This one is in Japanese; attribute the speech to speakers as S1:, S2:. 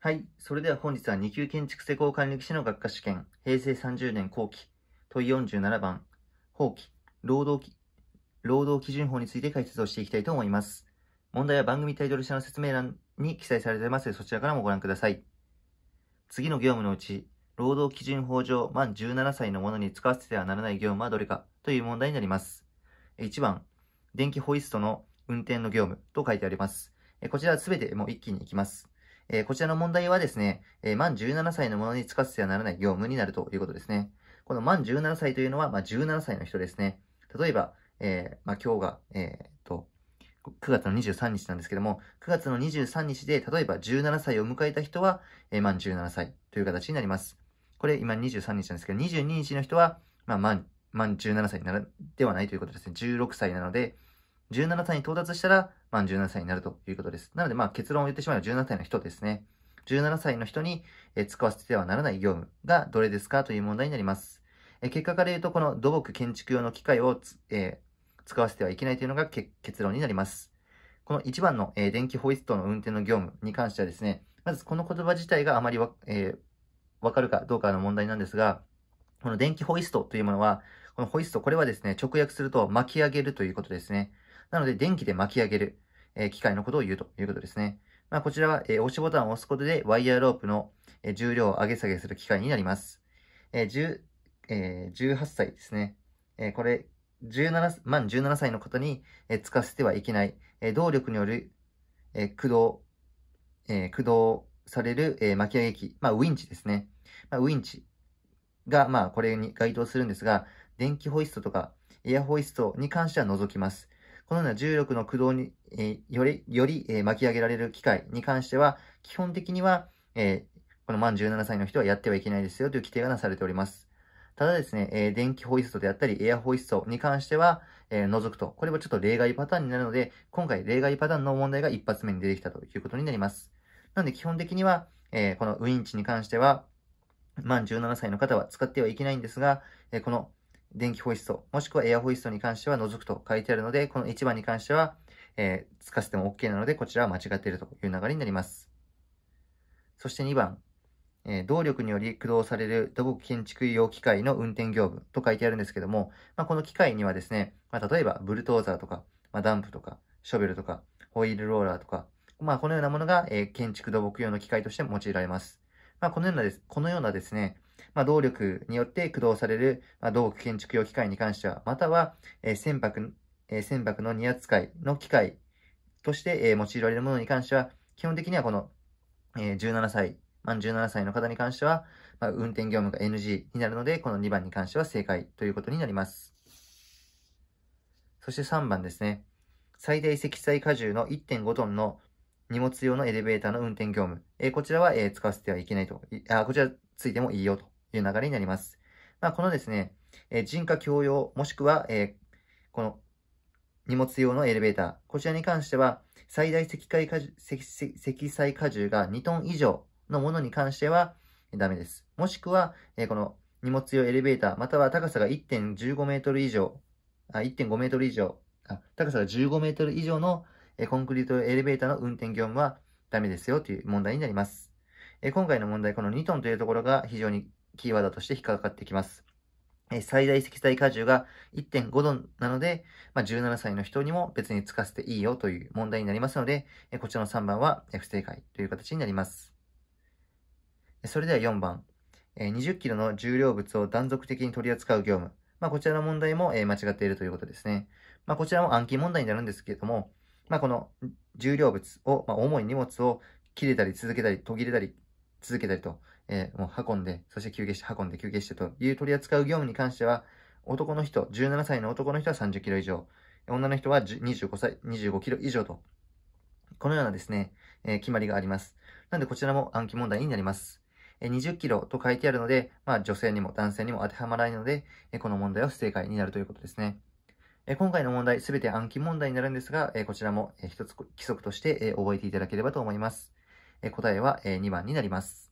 S1: はい。それでは本日は2級建築施工管理士の学科試験、平成30年後期、問い47番、法規、労働労働基準法について解説をしていきたいと思います。問題は番組タイトル下の説明欄に記載されていますので、そちらからもご覧ください。次の業務のうち、労働基準法上満17歳の者に使わせてはならない業務はどれかという問題になります。1番、電気ホイストの運転の業務と書いてあります。こちらはすべてもう一気にいきます。えー、こちらの問題はですね、えー、満17歳のものに使かせてはならない業務になるということですね。この満17歳というのは、まあ、17歳の人ですね。例えば、えー、まあ、今日が、えと、9月の23日なんですけども、9月の23日で、例えば17歳を迎えた人は、え満17歳という形になります。これ今23日なんですけど、22日の人は、まあ、満、満17歳になら、ではないということですね。16歳なので、17歳に到達したら、まあ、17歳になるということです。なので、まあ、結論を言ってしまえば17歳の人ですね。17歳の人に、え使わせてはならない業務がどれですかという問題になります。え結果から言うと、この土木建築用の機械を、えー、使わせてはいけないというのが結論になります。この1番の、えー、電気ホイストの運転の業務に関してはですね、まずこの言葉自体があまりわ、えー、わかるかどうかの問題なんですが、この電気ホイストというものは、このホイスト、これはですね、直訳すると巻き上げるということですね。なので、電気で巻き上げる、え機械のことを言うということですね。まあ、こちらは、え押しボタンを押すことで、ワイヤーロープの、重量を上げ下げする機械になります。えー、えー、18歳ですね。えこれ、17、満17歳の方に、え使わせてはいけない、え動力による、え駆動、え駆動される、え巻き上げ機、まあ、ウィンチですね。まあ、ウィンチが、まあ、これに該当するんですが、電気ホイストとかエアホイストに関しては除きます。このような重力の駆動に、えより、より、え巻き上げられる機械に関しては、基本的には、えこの満17歳の人はやってはいけないですよという規定がなされております。ただですね、えー、電気ホイストであったり、エアホイストに関しては、えー、除くと。これはちょっと例外パターンになるので、今回例外パターンの問題が一発目に出てきたということになります。なので基本的には、えー、このウインチに関しては、満17歳の方は使ってはいけないんですが、えー、この電気ホイスト、もしくはエアホイストに関しては除くと書いてあるので、この1番に関しては、えー、つかせても OK なので、こちらは間違っているという流れになります。そして2番、えー、動力により駆動される土木建築用機械の運転業務と書いてあるんですけども、まあ、この機械にはですね、まあ、例えばブルトーザーとか、まあ、ダンプとか、ショベルとか、ホイールローラーとか、まあ、このようなものが、えー、建築土木用の機械として用いられます。まあ、このようなです、このようなですね、まあ、動力によって駆動される、まあ、道具建築用機械に関しては、または、えー、船舶、えー、船舶の荷扱いの機械として、えー、用いられるものに関しては、基本的にはこの、えー、17歳、満17歳の方に関しては、まあ、運転業務が NG になるので、この2番に関しては正解ということになります。そして3番ですね。最大積載荷重の1.5トンの荷物用のエレベーターの運転業務。えー、こちらは、えー、使わせてはいけないと。あ、こちらついてもいいよという流れになります。まあ、このですね、えー、人家共用、もしくは、えこの荷物用のエレベーター。こちらに関しては、最大積載荷重積積載荷重が2トン以上のものに関しては、ダメです。もしくは、えこの荷物用エレベーター、または高さが1.15メートル以上、あ、1.5メートル以上、あ、高さが15メートル以上のコンクリートエレベーターの運転業務はダメですよという問題になります。今回の問題、この2トンというところが非常にキーワードとして引っかかってきます。最大積載荷重が1.5トンなので、まあ、17歳の人にも別に使かせていいよという問題になりますので、こちらの3番は不正解という形になります。それでは4番。20キロの重量物を断続的に取り扱う業務。まあ、こちらの問題も間違っているということですね。まあ、こちらも暗記問題になるんですけれども、まあ、この重量物を、まあ、重い荷物を切れたり続けたり途切れたり続けたりと、えー、もう運んで、そして休憩して、運んで休憩してという取り扱う業務に関しては、男の人、17歳の男の人は30キロ以上、女の人は25歳、25キロ以上と、このようなですね、えー、決まりがあります。なんでこちらも暗記問題になります。え20キロと書いてあるので、まあ女性にも男性にも当てはまらないので、えこの問題は不正解になるということですね。え今回の問題、すべて暗記問題になるんですが、えこちらも一つ規則として覚えていただければと思います。え答えは2番になります。